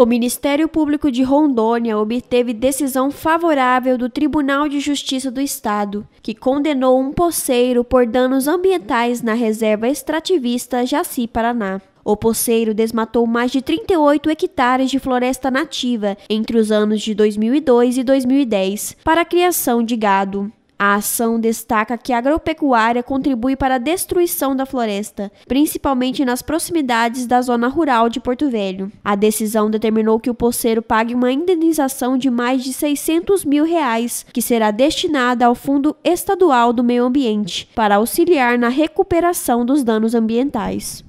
O Ministério Público de Rondônia obteve decisão favorável do Tribunal de Justiça do Estado, que condenou um poceiro por danos ambientais na reserva extrativista Jaci Paraná. O poceiro desmatou mais de 38 hectares de floresta nativa entre os anos de 2002 e 2010 para a criação de gado. A ação destaca que a agropecuária contribui para a destruição da floresta, principalmente nas proximidades da zona rural de Porto Velho. A decisão determinou que o poceiro pague uma indenização de mais de 600 mil reais, que será destinada ao Fundo Estadual do Meio Ambiente, para auxiliar na recuperação dos danos ambientais.